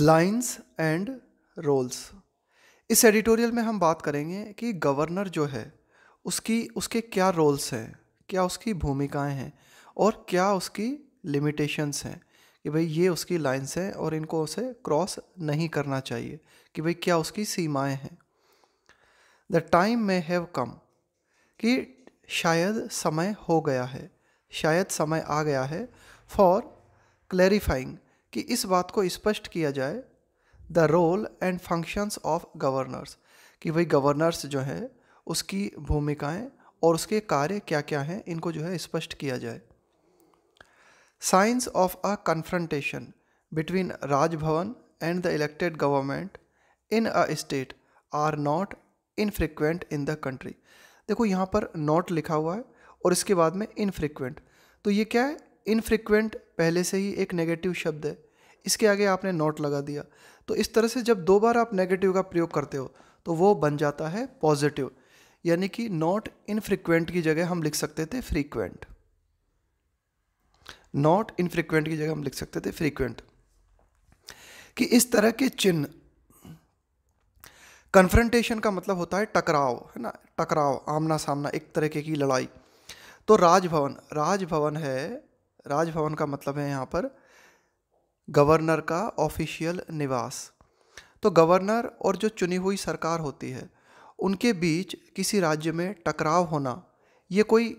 lines and roles इस editorial में हम बात करेंगे कि गवर्नर जो है उसकी उसके क्या रोल्स हैं क्या उसकी भूमिकाएं हैं और क्या उसकी लिमिटेशंस हैं कि भाई ये उसकी लाइंस हैं और इनको उसे क्रॉस नहीं करना चाहिए कि भाई क्या उसकी सीमाएं हैं the time may have come कि शायद समय हो गया है शायद समय आ गया है फॉर क्लैरिफाइंग कि इस बात को स्पष्ट किया जाए the role and functions of governors कि भाई गवर्नर्स जो है उसकी भूमिकाएं और उसके कार्य क्या क्या हैं इनको जो है स्पष्ट किया जाए science of a confrontation between Raj Bhavan and the elected government in a state are not infrequent in the country देखो यहाँ पर नॉट लिखा हुआ है और इसके बाद में इनफ्रिक्वेंट तो ये क्या है इनफ्रिक्वेंट पहले से ही एक नेगेटिव शब्द है इसके आगे आपने नॉट लगा दिया तो इस तरह से जब दो बार आप नेगेटिव का प्रयोग करते हो तो वो बन जाता है पॉजिटिव यानी कि नॉट इनफ्रिक्वेंट की जगह हम लिख सकते थे फ्रीक्वेंट नॉट इनफ्रिक्वेंट की जगह हम लिख सकते थे फ्रीक्वेंट कि इस तरह के चिन्ह कन्फ्रंटेशन का मतलब होता है टकराव है ना टकराव आमना सामना एक तरीके की लड़ाई तो राजभवन राजभवन है राजभवन का मतलब है यहाँ पर गवर्नर का ऑफिशियल निवास तो गवर्नर और जो चुनी हुई सरकार होती है उनके बीच किसी राज्य में टकराव होना ये कोई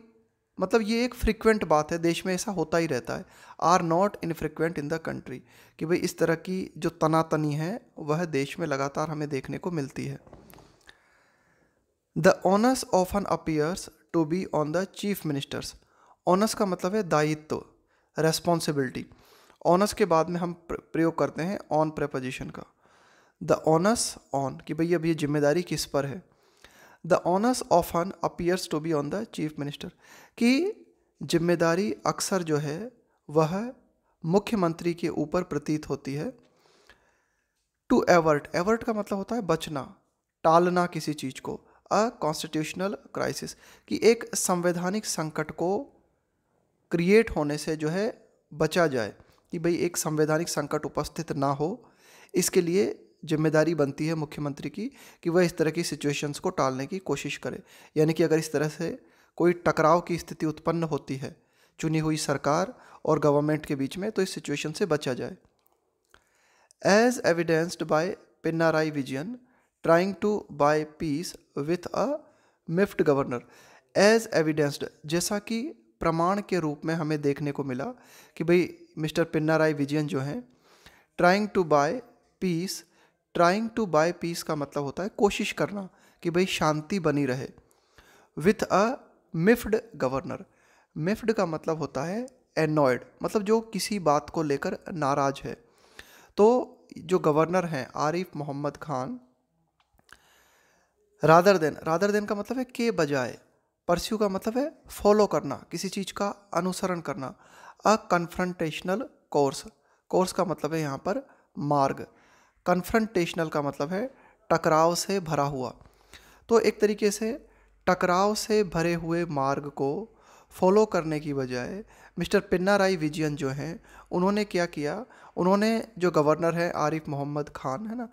मतलब ये एक फ्रिक्वेंट बात है देश में ऐसा होता ही रहता है are not infrequent in the country कि भाई इस तरह की जो तनातनी है वह देश में लगातार हमें देखने को मिलती है the onus often appears to be on the chief ministers onus का मतलब है दायित्व रेस्पॉन्सिबिलिटी ऑनस के बाद में हम प्रयोग करते हैं ऑन प्रपोजिशन का द ऑनस ऑन कि भाई अब ये जिम्मेदारी किस पर है the onus often appears to be on the chief minister कि जिम्मेदारी अक्सर जो है वह मुख्यमंत्री के ऊपर प्रतीत होती है टू एवर्ट एवर्ट का मतलब होता है बचना टालना किसी चीज़ को अ कॉन्स्टिट्यूशनल क्राइसिस कि एक संवैधानिक संकट को क्रिएट होने से जो है बचा जाए कि भाई एक संवैधानिक संकट उपस्थित ना हो इसके लिए जिम्मेदारी बनती है मुख्यमंत्री की कि वह इस तरह की सिचुएशंस को टालने की कोशिश करे यानी कि अगर इस तरह से कोई टकराव की स्थिति उत्पन्न होती है चुनी हुई सरकार और गवर्नमेंट के बीच में तो इस सिचुएशन से बचा जाए as evidenced by Pinarayi Vijayan trying to buy peace with a miffed governor as evidenced जैसा कि प्रमाण के रूप में हमें देखने को मिला कि भाई मिस्टर राय विजयन जो हैं trying to buy peace trying to buy peace का मतलब होता है कोशिश करना कि भाई शांति बनी रहे विथ अ मिफ्ड गवर्नर मिफ्ड का मतलब होता है एनॉयड मतलब जो किसी बात को लेकर नाराज है तो जो गवर्नर हैं Arif Mohammad Khan rather than rather than का मतलब है के बजाय परस्यू का मतलब है फॉलो करना किसी चीज़ का अनुसरण करना अ कन्फ्रंटेशनल कोर्स कोर्स का मतलब है यहाँ पर मार्ग कन्फ्रंटेशनल का मतलब है टकराव से भरा हुआ तो एक तरीके से टकराव से भरे हुए मार्ग को फॉलो करने की बजाय मिस्टर पिन्नाराई विजयन जो हैं उन्होंने क्या किया उन्होंने जो गवर्नर है आरिफ मोहम्मद खान है ना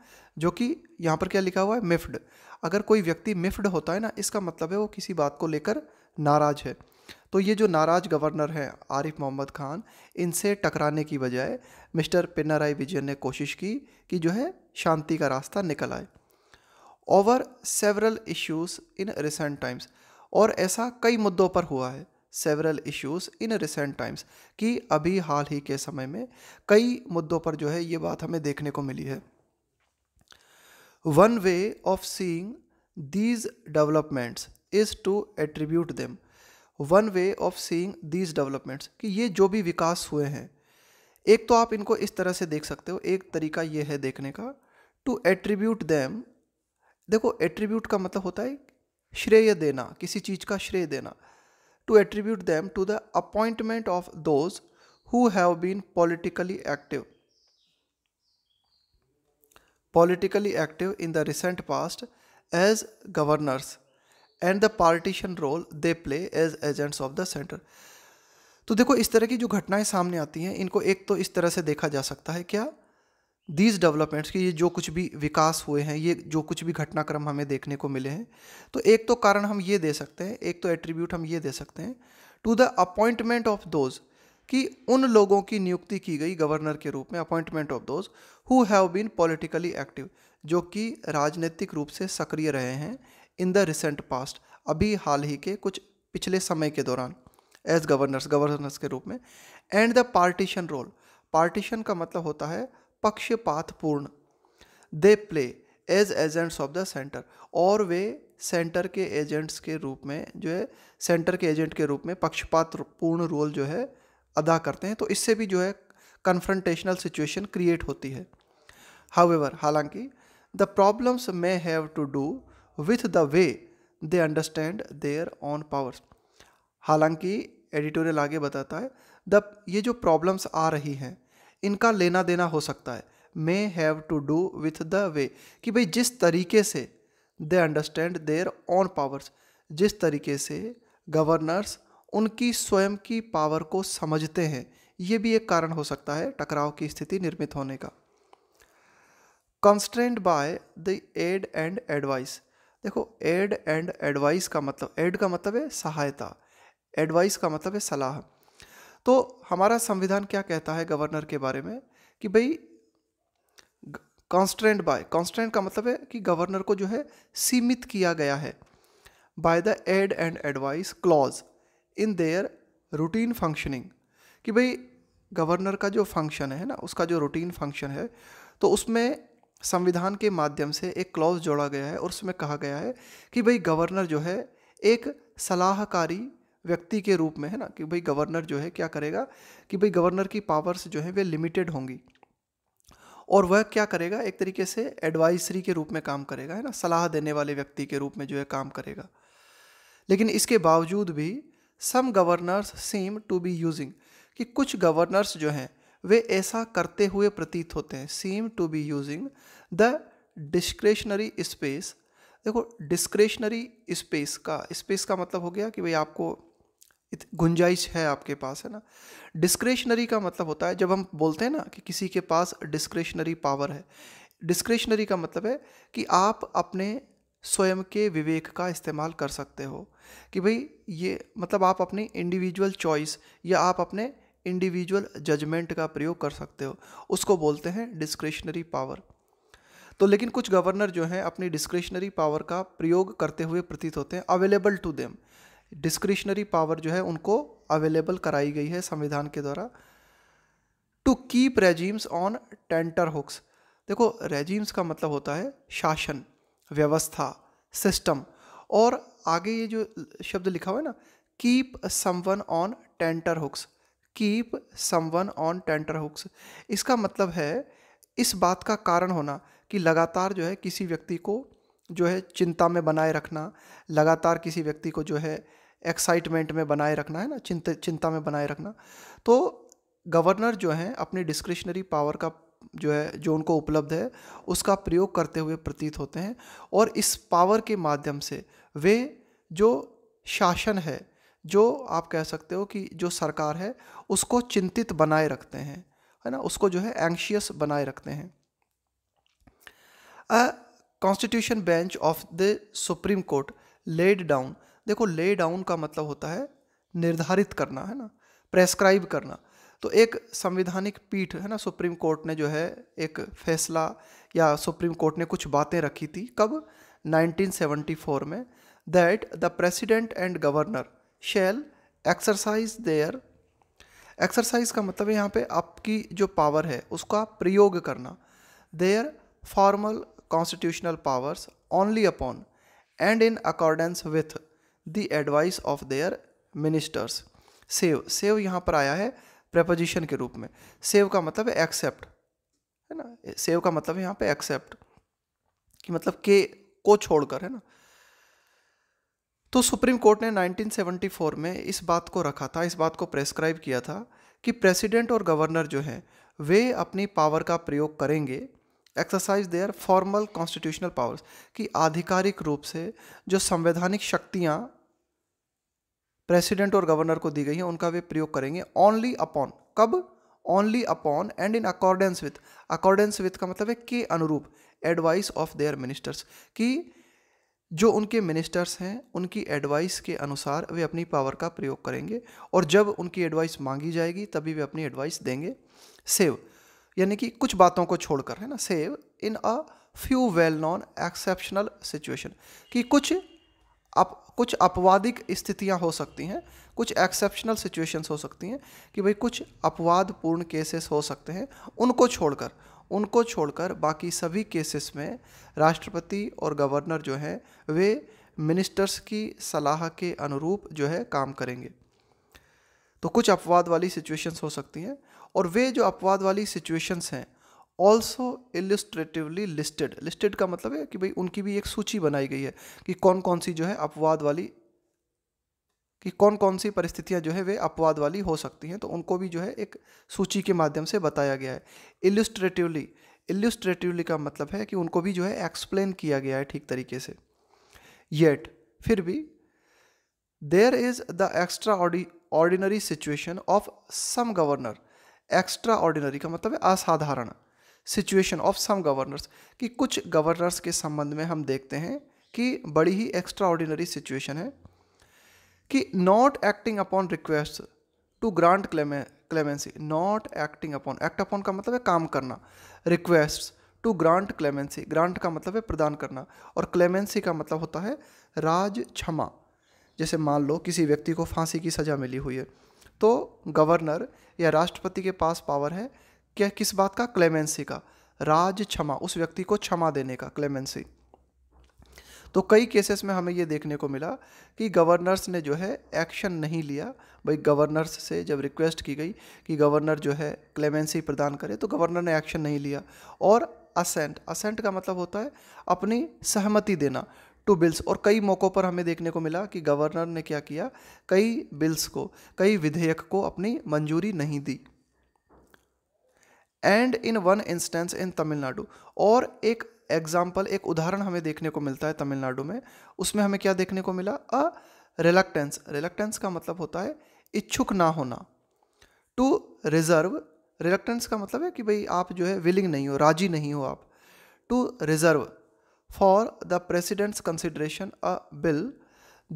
जो कि यहाँ पर क्या लिखा हुआ है मिफ्ड अगर कोई व्यक्ति मिफ्ड होता है ना इसका मतलब है वो किसी बात को लेकर नाराज़ है तो ये जो नाराज़ गवर्नर हैं आरिफ मोहम्मद खान इनसे टकराने की बजाय मिस्टर पिनाराई विजयन ने कोशिश की कि जो है शांति का रास्ता निकल आए over several issues in recent times और ऐसा कई मुद्दों पर हुआ है several issues in recent times कि अभी हाल ही के समय में कई मुद्दों पर जो है ये बात हमें देखने को मिली है one way of seeing these developments is to attribute them one way of seeing these developments कि ये जो भी विकास हुए हैं एक तो आप इनको इस तरह से देख सकते हो एक तरीका ये है देखने का टू एट्रीब्यूट दैम देखो एट्रीब्यूट का मतलब होता है श्रेय देना किसी चीज़ का श्रेय देना to attribute them to the appointment of those who have been politically active politically active in the recent past as governors and the partition role they play as agents of the centre तो देखो इस तरह की जो घटनाएं सामने आती हैं इनको एक तो इस तरह से देखा जा सकता है क्या दीज डेवलपमेंट्स की ये जो कुछ भी विकास हुए हैं ये जो कुछ भी घटनाक्रम हमें देखने को मिले हैं तो एक तो कारण हम ये दे सकते हैं एक तो एट्रीब्यूट हम ये दे सकते हैं to the appointment of those कि उन लोगों की नियुक्ति की गई गवर्नर के रूप में appointment of those who have been politically active जो कि राजनीतिक रूप से सक्रिय रहे हैं इन द रिसेंट पास्ट अभी हाल ही के कुछ पिछले समय के दौरान एज गवर्नर्स गवर्नर्स के रूप में and the partisan role partisan का मतलब होता है पक्षपातपूर्ण they play as agents of the centre और वे सेंटर के एजेंट्स के रूप में जो है सेंटर के एजेंट के रूप में पक्षपातपूर्ण रोल जो है अदा करते हैं तो इससे भी जो है कन्फ्रंटेशनल सिचुएशन क्रिएट होती है हाउएवर हालांकि the problems may have to do with the way they understand their own powers हालांकि एडिटोरियल आगे बताता है द ये जो प्रॉब्लम्स आ रही हैं इनका लेना देना हो सकता है may have to do with the way कि भाई जिस तरीके से they understand their own powers जिस तरीके से गवर्नर्स उनकी स्वयं की पावर को समझते हैं ये भी एक कारण हो सकता है टकराव की स्थिति निर्मित होने का constrained by the aid and advice देखो एड एंड एडवाइस का मतलब एड का मतलब है सहायता एडवाइस का मतलब है सलाह तो हमारा संविधान क्या कहता है गवर्नर के बारे में कि भाई कॉन्स्टेंट बाय कॉन्स्टेंट का मतलब है कि गवर्नर को जो है सीमित किया गया है by the aid and advice clause in their routine functioning कि भाई गवर्नर का जो फंक्शन है ना उसका जो रूटीन फंक्शन है तो उसमें संविधान के माध्यम से एक क्लॉज जोड़ा गया है और उसमें कहा गया है कि भाई गवर्नर जो है एक सलाहकारी व्यक्ति के रूप में है ना कि भाई गवर्नर जो है क्या करेगा कि भाई गवर्नर की पावर्स जो हैं वे लिमिटेड होंगी और वह क्या करेगा एक तरीके से एडवाइसरी के रूप में काम करेगा है ना सलाह देने वाले व्यक्ति के रूप में जो है काम करेगा लेकिन इसके बावजूद भी some governors seem to be using कि कुछ गवर्नर्स जो हैं वे ऐसा करते हुए प्रतीत होते हैं seem to be using the discretionary space देखो डिस्क्रेशनरी स्पेस का स्पेस का मतलब हो गया कि भाई आपको गुंजाइश है आपके पास है ना डिस्क्रेशनरी का मतलब होता है जब हम बोलते हैं ना कि किसी के पास डिस्क्रेशनरी पावर है डिस्क्रेशनरी का मतलब है कि आप अपने स्वयं के विवेक का इस्तेमाल कर सकते हो कि भाई ये मतलब आप अपनी इंडिविजुअल चॉइस या आप अपने इंडिविजुअल जजमेंट का प्रयोग कर सकते हो उसको बोलते हैं डिस्क्रिशनरी पावर तो लेकिन कुछ गवर्नर जो हैं अपनी डिस्क्रिशनरी पावर का प्रयोग करते हुए प्रतीत होते हैं available to them discretionary power जो है उनको अवेलेबल कराई गई है संविधान के द्वारा to keep regimes on tenterhooks देखो रेजीम्स का मतलब होता है शासन व्यवस्था सिस्टम और आगे ये जो शब्द लिखा हुआ है ना keep someone on tenterhooks keep someone on tenterhooks इसका मतलब है इस बात का कारण होना कि लगातार जो है किसी व्यक्ति को जो है चिंता में बनाए रखना लगातार किसी व्यक्ति को जो है एक्साइटमेंट में बनाए रखना है ना चिंता चिंता में बनाए रखना तो गवर्नर जो हैं अपनी डिस्क्रिशनरी पावर का जो है जो उनको उपलब्ध है उसका प्रयोग करते हुए प्रतीत होते हैं और इस पावर के माध्यम से वे जो शासन है जो आप कह सकते हो कि जो सरकार है उसको चिंतित बनाए रखते हैं है ना उसको जो है एंशियस बनाए रखते हैं a constitution bench of the supreme court laid down देखो ले डाउन का मतलब होता है निर्धारित करना है ना प्रेस्क्राइब करना तो एक संविधानिक पीठ है ना सुप्रीम कोर्ट ने जो है एक फैसला या सुप्रीम कोर्ट ने कुछ बातें रखी थी कब 1974 में that the president and governor shall exercise their exercise का मतलब है यहाँ पे आपकी जो पावर है उसका प्रयोग करना their formal constitutional powers only upon and in accordance with the advice of their ministers save save यहाँ पर आया है प्रपोजिशन के रूप में सेव का मतलब है एक्सेप्ट है ना सेव का मतलब है यहाँ पे एक्सेप्ट कि मतलब के को छोड़कर है ना तो सुप्रीम कोर्ट ने 1974 में इस बात को रखा था इस बात को प्रेस्क्राइब किया था कि प्रेसिडेंट और गवर्नर जो हैं वे अपनी पावर का प्रयोग करेंगे exercise their formal constitutional powers कि आधिकारिक रूप से जो संवैधानिक शक्तियाँ प्रेसिडेंट और गवर्नर को दी गई हैं उनका वे प्रयोग करेंगे ओनली अपॉन कब only upon and in accordance with accordance with का मतलब है के अनुरूप एडवाइस ऑफ देयर मिनिस्टर्स कि जो उनके मिनिस्टर्स हैं उनकी एडवाइस के अनुसार वे अपनी पावर का प्रयोग करेंगे और जब उनकी एडवाइस मांगी जाएगी तभी वे अपनी एडवाइस देंगे सेव यानी कि कुछ बातों को छोड़कर है ना save in a few well known exceptional situation कि कुछ अप कुछ अपवादिक स्थितियां हो सकती हैं कुछ एक्सेप्शनल सिचुएशंस हो सकती हैं कि भाई कुछ अपवादपूर्ण केसेस हो सकते हैं उनको छोड़कर उनको छोड़कर बाकी सभी केसेस में राष्ट्रपति और गवर्नर जो है वे मिनिस्टर्स की सलाह के अनुरूप जो है काम करेंगे तो कुछ अपवाद वाली सिचुएशंस हो सकती हैं और वे जो अपवाद वाली सिचुएशंस हैं ऑल्सो इलिस्ट्रेटिवली लिस्टेड लिस्टेड का मतलब है कि भाई उनकी भी एक सूची बनाई गई है कि कौन कौन सी जो है अपवाद वाली कि कौन कौन सी परिस्थितियां जो है वे अपवाद वाली हो सकती हैं तो उनको भी जो है एक सूची के माध्यम से बताया गया है इल्यूस्ट्रेटिवली इल्यूस्ट्रेटिवली का मतलब है कि उनको भी जो है एक्सप्लेन किया गया है ठीक तरीके से येट फिर भी there is the extraordinary situation of some governor extraordinary का मतलब है असाधारण सिचुएशन ऑफ सम गवर्नर्स कि कुछ गवर्नर्स के संबंध में हम देखते हैं कि बड़ी ही एक्स्ट्रा ऑर्डिनरी सिचुएशन है कि not acting upon request to grant clemency not acting upon act upon का मतलब है काम करना request to grant clemency grant का मतलब है प्रदान करना और क्लेमेंसी का मतलब होता है राज क्षमा जैसे मान लो किसी व्यक्ति को फांसी की सज़ा मिली हुई है तो गवर्नर या राष्ट्रपति के पास पावर है क्या किस बात का क्लेमेंसी का राज क्षमा उस व्यक्ति को क्षमा देने का क्लेमेंसी तो कई केसेस में हमें ये देखने को मिला कि गवर्नर्स ने जो है एक्शन नहीं लिया भाई गवर्नर्स से जब रिक्वेस्ट की गई कि गवर्नर जो है क्लेमेंसी प्रदान करे तो गवर्नर ने एक्शन नहीं लिया और असेंट असेंट का मतलब होता है अपनी सहमति देना टू बिल्स और कई मौक़ों पर हमें देखने को मिला कि गवर्नर ने क्या किया कई बिल्स को कई विधेयक को अपनी मंजूरी नहीं दी and in one instance in Tamil Nadu और एक एग्जाम्पल एक उदाहरण हमें देखने को मिलता है तमिलनाडु में उसमें हमें क्या देखने को मिला अ रिलक्टेंस रिलक्टेंस का मतलब होता है इच्छुक ना होना टू रिजर्व रिलक्टेंस का मतलब है कि भाई आप जो है विलिंग नहीं हो राजी नहीं हो आप to reserve for the president's consideration a bill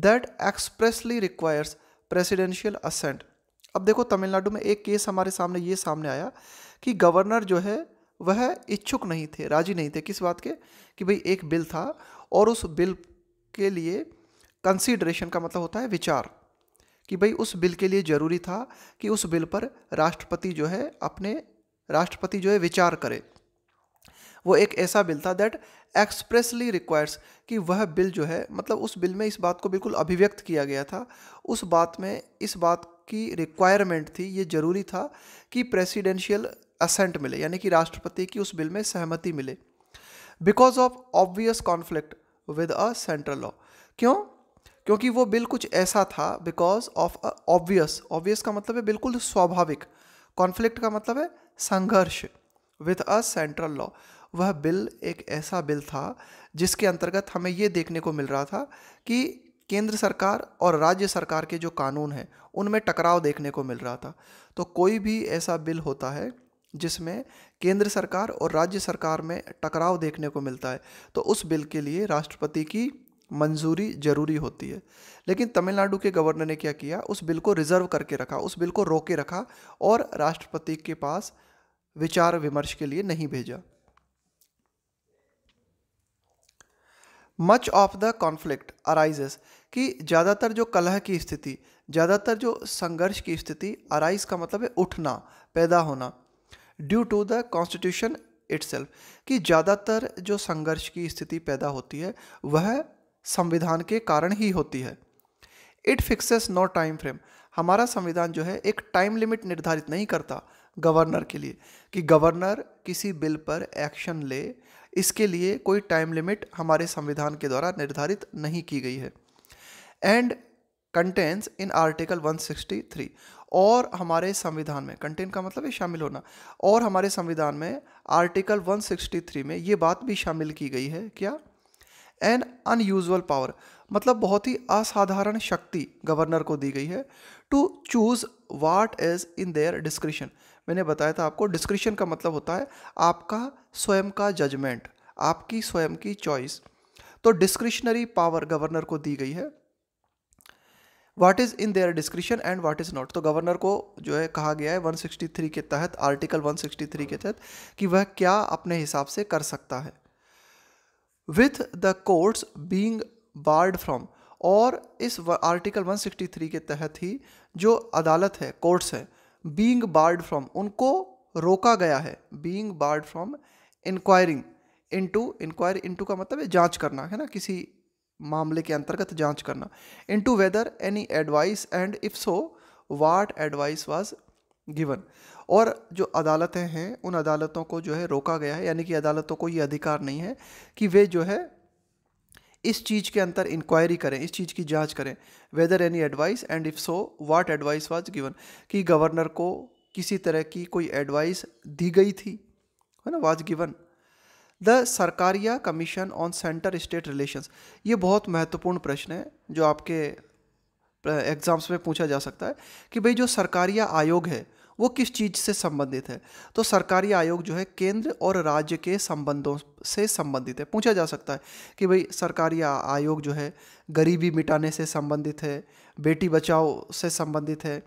that expressly requires presidential assent अब देखो तमिलनाडु में एक केस हमारे सामने ये सामने आया कि गवर्नर जो है वह इच्छुक नहीं थे राजी नहीं थे किस बात के कि भाई एक बिल था और उस बिल के लिए कंसीडरेशन का मतलब होता है विचार कि भाई उस बिल के लिए ज़रूरी था कि उस बिल पर राष्ट्रपति जो है अपने राष्ट्रपति जो है विचार करे वो एक ऐसा बिल था दैट एक्सप्रेसली रिक्वायर्स कि वह बिल जो है मतलब उस बिल में इस बात को बिल्कुल अभिव्यक्त किया गया था उस बात में इस बात की रिक्वायरमेंट थी ये ज़रूरी था कि प्रेसिडेंशियल असेंट मिले यानी कि राष्ट्रपति की उस बिल में सहमति मिले because of obvious conflict with a central law क्यों क्योंकि वो बिल कुछ ऐसा था बिकॉज ऑफ ऑब्वियस ऑब्वियस का मतलब है बिल्कुल स्वाभाविक कॉन्फ्लिक्ट का मतलब है संघर्ष विथ अ सेंट्रल लॉ वह बिल एक ऐसा बिल था जिसके अंतर्गत हमें ये देखने को मिल रहा था कि केंद्र सरकार और राज्य सरकार के जो कानून हैं उनमें टकराव देखने को मिल रहा था तो कोई भी ऐसा बिल होता है जिसमें केंद्र सरकार और राज्य सरकार में टकराव देखने को मिलता है तो उस बिल के लिए राष्ट्रपति की मंजूरी जरूरी होती है लेकिन तमिलनाडु के गवर्नर ने क्या किया उस बिल को रिजर्व करके रखा उस बिल को रोके रखा और राष्ट्रपति के पास विचार विमर्श के लिए नहीं भेजा much of the conflict arises कि ज़्यादातर जो कलह की स्थिति ज़्यादातर जो संघर्ष की स्थिति अराइज का मतलब है उठना पैदा होना due to the constitution its कि ज़्यादातर जो संघर्ष की स्थिति पैदा होती है वह संविधान के कारण ही होती है it fixes no time frame हमारा संविधान जो है एक टाइम लिमिट निर्धारित नहीं करता गवर्नर के लिए कि गवर्नर किसी बिल पर एक्शन ले इसके लिए कोई टाइम लिमिट हमारे संविधान के द्वारा निर्धारित नहीं की गई है एंड कंटेंस इन आर्टिकल 163 और हमारे संविधान में कंटेंट का मतलब है शामिल होना और हमारे संविधान में आर्टिकल 163 में ये बात भी शामिल की गई है क्या एन अनयूजल पावर मतलब बहुत ही असाधारण शक्ति गवर्नर को दी गई है to choose what is in their discretion मैंने बताया था आपको डिस्क्रिशन का मतलब होता है आपका स्वयं का जजमेंट आपकी स्वयं की चॉइस तो डिस्क्रिशनरी पावर गवर्नर को दी गई है what is in their discretion and what is not तो गवर्नर को जो है कहा गया है 163 के तहत आर्टिकल 163 के तहत कि वह क्या अपने हिसाब से कर सकता है with the courts being barred from और इस आर्टिकल 163 के तहत ही जो अदालत है कोर्ट्स है बींग बार्ड फ्रॉम उनको रोका गया है being barred from inquiring into inquiry to का मतलब है जांच करना है ना किसी मामले के अंतर्गत जांच करना to whether any advice and if so what advice was given और जो अदालतें हैं उन अदालतों को जो है रोका गया है यानी कि अदालतों को ये अधिकार नहीं है कि वे जो है इस चीज़ के अंतर इंक्वायरी करें इस चीज़ की जांच करें whether any advice and if so what advice was given कि गवर्नर को किसी तरह की कोई एडवाइस दी गई थी है ना was given the Sarkaria commission on centre state relations ये बहुत महत्वपूर्ण प्रश्न है जो आपके एग्ज़ाम्स में पूछा जा सकता है कि भाई जो सरकारिया आयोग है वो किस चीज़ से संबंधित है तो सरकारी आयोग जो है केंद्र और राज्य के संबंधों से संबंधित है पूछा जा सकता है कि भाई सरकारी आयोग जो है गरीबी मिटाने से संबंधित है बेटी बचाओ से संबंधित है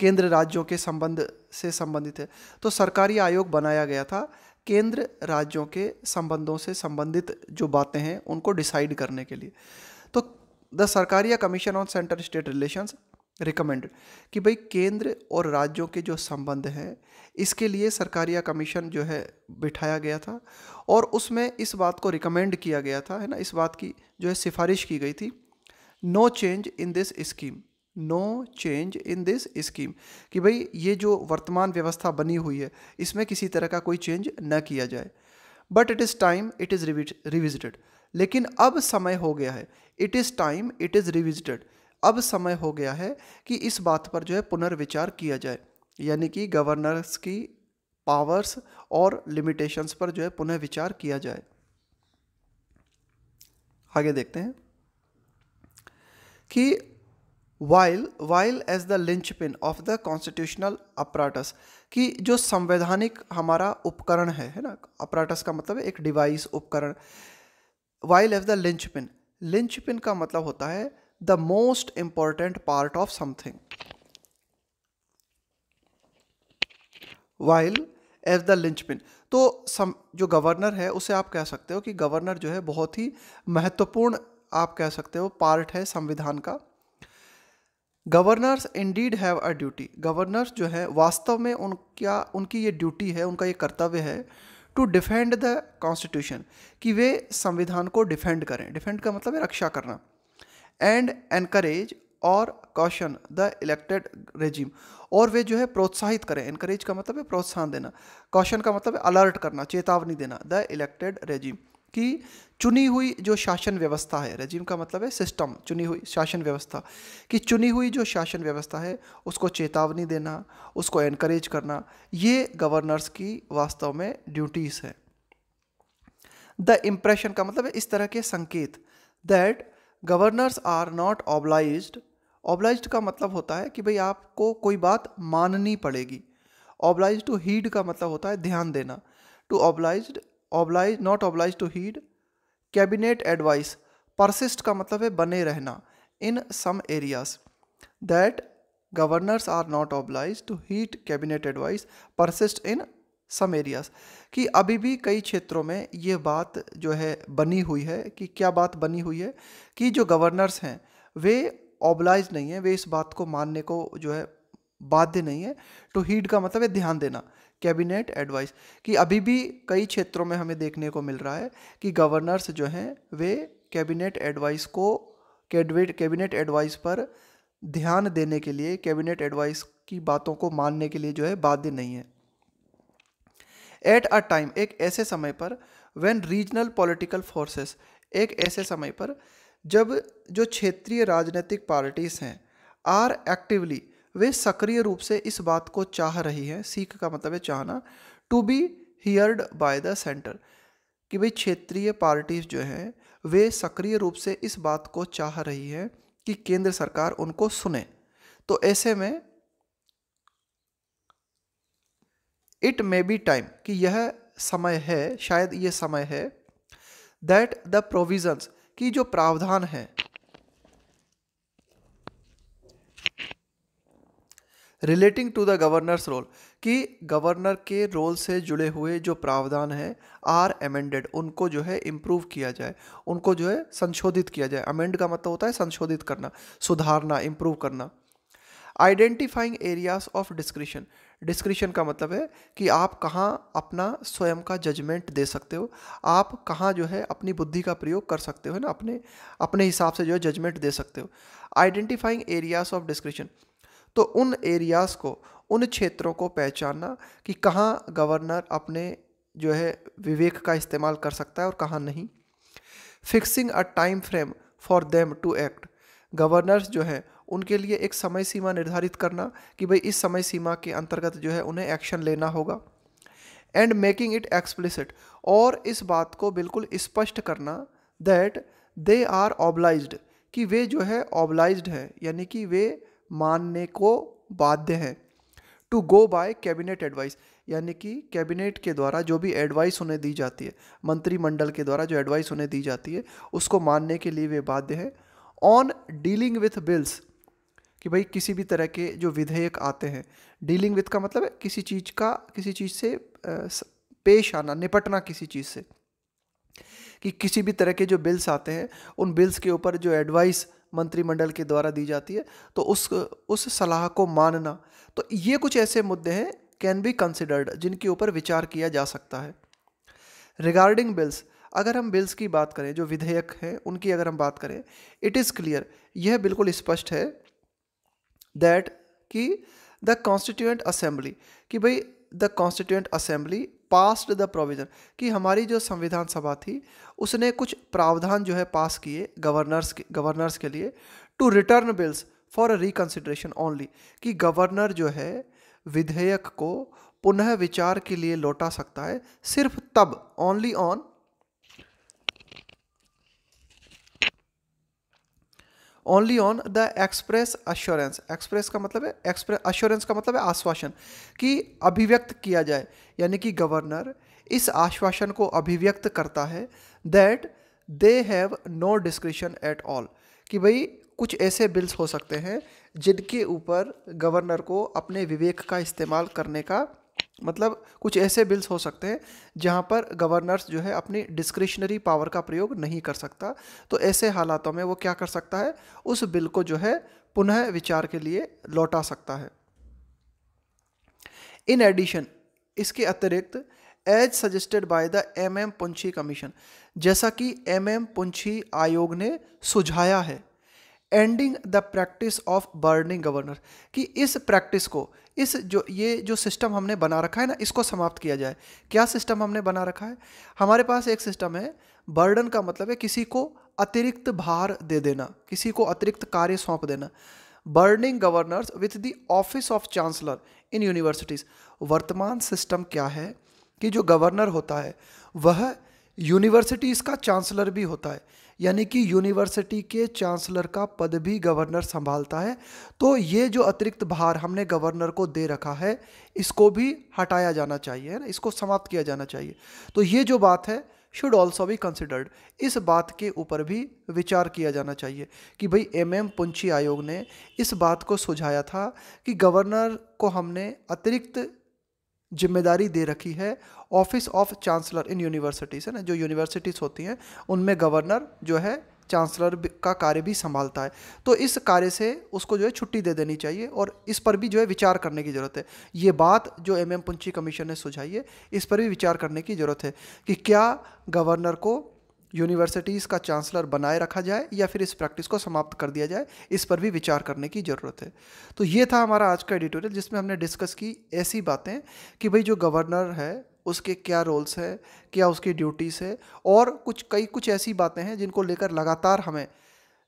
केंद्र राज्यों के संबंध से संबंधित है तो सरकारी आयोग बनाया गया था केंद्र राज्यों के संबंधों से संबंधित जो बातें हैं उनको डिसाइड करने के लिए तो the Sarkaria commission on centre state relations recommended कि भाई केंद्र और राज्यों के जो संबंध हैं इसके लिए सरकारिया कमीशन जो है बिठाया गया था और उसमें इस बात को रिकमेंड किया गया था है ना इस बात की जो है सिफारिश की गई थी no change in this scheme no change in this scheme कि भाई ये जो वर्तमान व्यवस्था बनी हुई है इसमें किसी तरह का कोई चेंज न किया जाए but it is time it is revisited लेकिन अब समय हो गया है it is time it is revisited अब समय हो गया है कि इस बात पर जो है पुनर्विचार किया जाए यानी कि गवर्नर्स की पावर्स और लिमिटेशंस पर जो है पुनः विचार किया जाए आगे देखते हैं कि while while as the linchpin of the constitutional apparatus कि जो संवैधानिक हमारा उपकरण है है ना अपराटस का मतलब एक डिवाइस उपकरण while as the linchpin linchpin का मतलब होता है the most important part of something while as the linchpin तो सम जो गवर्नर है उसे आप कह सकते हो कि गवर्नर जो है बहुत ही महत्वपूर्ण आप कह सकते हो पार्ट है संविधान का governors indeed have a duty governors जो है वास्तव में उनका उनकी ये ड्यूटी है उनका ये कर्तव्य है टू डिफेंड द कॉन्स्टिट्यूशन कि वे संविधान को डिफेंड करें डिफेंड का मतलब है रक्षा करना एंड एनकरेज और कॉशन द इलेक्टेड रेजिम और वे जो है प्रोत्साहित करें इनकरेज का मतलब है प्रोत्साहन देना कॉशन का मतलब है अलर्ट करना चेतावनी देना द इलेक्टेड रेजिम कि चुनी हुई जो शासन व्यवस्था है रेजिम का मतलब है सिस्टम चुनी हुई शासन व्यवस्था कि चुनी हुई जो शासन व्यवस्था है उसको चेतावनी देना उसको एनकरेज करना ये गवर्नर्स की वास्तव में ड्यूटीज़ है द इम्प्रेशन का मतलब है इस तरह के संकेत that governors are not obliged oblige का मतलब होता है कि भाई आपको कोई बात माननी पड़ेगी ऑब्लाइज टू हीड का मतलब होता है ध्यान देना to oblige oblige not oblige to heed cabinet advice persist का मतलब है बने रहना in some areas that governors are not oblige to heed cabinet advice persist in some areas कि अभी भी कई क्षेत्रों में ये बात जो है बनी हुई है कि क्या बात बनी हुई है कि जो गवर्नर्स हैं वे ओबलाइज नहीं है वे इस बात को मानने को जो है बाध्य नहीं है टू तो हीड का मतलब है ध्यान देना कैबिनेट एडवाइस कि अभी भी कई क्षेत्रों में हमें देखने को मिल रहा है कि गवर्नर्स जो हैं वे कैबिनेट एडवाइस को कैडवेट कैबिनेट एडवाइस पर ध्यान देने के लिए कैबिनेट एडवाइस की बातों को मानने के लिए जो है बाध्य नहीं है एट अ टाइम एक ऐसे समय पर व्हेन रीजनल पॉलिटिकल फोर्सेस एक ऐसे समय पर जब जो क्षेत्रीय राजनीतिक पार्टीज हैं आर एक्टिवली वे सक्रिय रूप से इस बात को चाह रही हैं सीख का मतलब है चाहना to be heard by the centre कि भाई क्षेत्रीय पार्टीज जो हैं वे सक्रिय रूप से इस बात को चाह रही हैं कि केंद्र सरकार उनको सुने तो ऐसे में इट मे बी टाइम कि यह समय है शायद यह समय है दैट द प्रोविजंस की जो प्रावधान है relating to the governors role कि गवर्नर के रोल से जुड़े हुए जो प्रावधान है आर एमेंडेड उनको जो है इम्प्रूव किया जाए उनको जो है संशोधित किया जाए अमेंड का मतलब होता है संशोधित करना सुधारना इम्प्रूव करना identifying areas of discretion discretion का मतलब है कि आप कहाँ अपना स्वयं का जजमेंट दे सकते हो आप कहाँ जो है अपनी बुद्धि का प्रयोग कर सकते हो ना अपने अपने हिसाब से जो है जजमेंट दे सकते हो आइडेंटिफाइंग एरियाज ऑफ डिस्क्रिशन तो उन एरियाज़ को उन क्षेत्रों को पहचानना कि कहाँ गवर्नर अपने जो है विवेक का इस्तेमाल कर सकता है और कहाँ नहीं fixing a time frame for them to act governors जो हैं उनके लिए एक समय सीमा निर्धारित करना कि भाई इस समय सीमा के अंतर्गत जो है उन्हें एक्शन लेना होगा एंड मेकिंग इट एक्सप्लिसिट और इस बात को बिल्कुल स्पष्ट करना दैट दे आर ऑबलाइज कि वे जो है ऑबलाइज हैं यानी कि वे मानने को बाध्य हैं to go by cabinet advice यानी कि कैबिनेट के द्वारा जो भी एडवाइस उन्हें दी जाती है मंत्रिमंडल के द्वारा जो एडवाइस उन्हें दी जाती है उसको मानने के लिए वे बाध्य हैं ऑन डीलिंग विथ बिल्स कि भाई किसी भी तरह के जो विधेयक आते हैं डीलिंग विथ का मतलब है किसी चीज़ का किसी चीज़ से पेश आना निपटना किसी चीज़ से कि किसी भी तरह के जो बिल्स आते हैं उन बिल्स के ऊपर जो एडवाइस मंत्रिमंडल के द्वारा दी जाती है तो उस उस सलाह को मानना तो ये कुछ ऐसे मुद्दे हैं कैन बी कंसिडर्ड जिनके ऊपर विचार किया जा सकता है रिगार्डिंग बिल्स अगर हम बिल्स की बात करें जो विधेयक हैं उनकी अगर हम बात करें इट इज़ क्लियर यह बिल्कुल स्पष्ट है दैट कि द कॉन्स्टिट्यूंट असेंबली कि भाई the constituent assembly passed the provision कि हमारी जो संविधान सभा थी उसने कुछ प्रावधान जो है पास किए गवर्नर्स के गवर्नर्स के लिए to return bills for reconsideration only कि गवर्नर जो है विधेयक को पुनः विचार के लिए लौटा सकता है सिर्फ तब only on on only on the express assurance express का मतलब है एक्सप्रेस अश्योरेंस का मतलब है आश्वासन कि अभिव्यक्त किया जाए यानी कि गवर्नर इस आश्वासन को अभिव्यक्त करता है that they have no discretion at all कि भाई कुछ ऐसे बिल्स हो सकते हैं जिनके ऊपर गवर्नर को अपने विवेक का इस्तेमाल करने का मतलब कुछ ऐसे बिल्स हो सकते हैं जहां पर गवर्नर्स जो है अपनी डिस्क्रिशनरी पावर का प्रयोग नहीं कर सकता तो ऐसे हालातों में वो क्या कर सकता है उस बिल को जो है पुनः विचार के लिए लौटा सकता है इन एडिशन इसके अतिरिक्त as suggested by the M M Punchhi commission जैसा कि एम एम पुंछी आयोग ने सुझाया है ending the practice of burdening governor कि इस प्रैक्टिस को इस जो ये जो सिस्टम हमने बना रखा है ना इसको समाप्त किया जाए क्या सिस्टम हमने बना रखा है हमारे पास एक सिस्टम है बर्डन का मतलब है किसी को अतिरिक्त भार दे देना किसी को अतिरिक्त कार्य सौंप देना burdening governors with the office of chancellor in universities वर्तमान सिस्टम क्या है कि जो गवर्नर होता है वह यूनिवर्सिटीज़ का चांसलर भी होता है यानी कि यूनिवर्सिटी के चांसलर का पद भी गवर्नर संभालता है तो ये जो अतिरिक्त भार हमने गवर्नर को दे रखा है इसको भी हटाया जाना चाहिए है ना इसको समाप्त किया जाना चाहिए तो ये जो बात है शुड ऑल्सो भी कंसिडर्ड इस बात के ऊपर भी विचार किया जाना चाहिए कि भाई एम एम पुंछी आयोग ने इस बात को सुझाया था कि गवर्नर को हमने अतिरिक्त जिम्मेदारी दे रखी है office of chancellor in universities है ना जो यूनिवर्सिटीज़ होती हैं उनमें गवर्नर जो है चांसलर का कार्य भी संभालता है तो इस कार्य से उसको जो है छुट्टी दे देनी चाहिए और इस पर भी जो है विचार करने की ज़रूरत है ये बात जो एम एम पुंची कमीशन ने सुझाई है इस पर भी विचार करने की ज़रूरत है कि क्या गवर्नर को यूनिवर्सिटीज़ का चांसलर बनाए रखा जाए या फिर इस प्रैक्टिस को समाप्त कर दिया जाए इस पर भी विचार करने की ज़रूरत है तो ये था हमारा आज का एडिटोरियल जिसमें हमने डिस्कस की ऐसी बातें कि भाई जो गवर्नर है उसके क्या रोल्स है क्या उसकी ड्यूटीज़ है और कुछ कई कुछ ऐसी बातें हैं जिनको लेकर लगातार हमें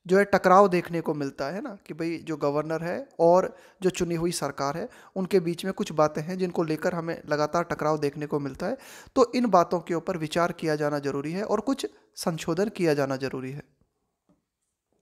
जो है टकराव देखने को मिलता है ना कि भाई जो गवर्नर है और जो चुनी हुई सरकार है उनके बीच में कुछ बातें हैं जिनको लेकर हमें लगातार टकराव देखने को मिलता है तो इन बातों के ऊपर विचार किया जाना जरूरी है और कुछ संशोधन किया जाना जरूरी है